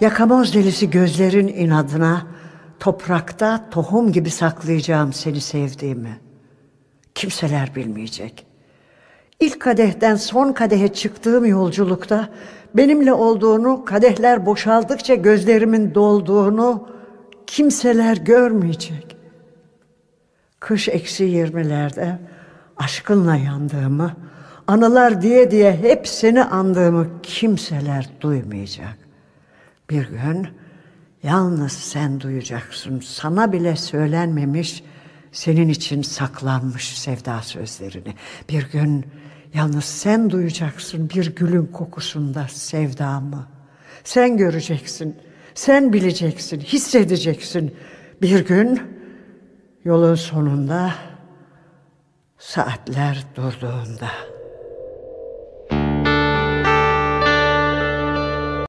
Yakamoz delisi gözlerin inadına, toprakta tohum gibi saklayacağım seni sevdiğimi. Kimseler bilmeyecek. İlk kadehten son kadehe çıktığım yolculukta benimle olduğunu, kadehler boşaldıkça gözlerimin dolduğunu kimseler görmeyecek. Kış eksi yirmilerde aşkınla yandığımı, anılar diye diye hep seni andığımı kimseler duymayacak bir gün yalnız sen duyacaksın. Sana bile söylenmemiş, senin için saklanmış sevda sözlerini. Bir gün yalnız sen duyacaksın bir gülün kokusunda sevdamı. Sen göreceksin, sen bileceksin, hissedeceksin. Bir gün yolun sonunda saatler durduğunda.''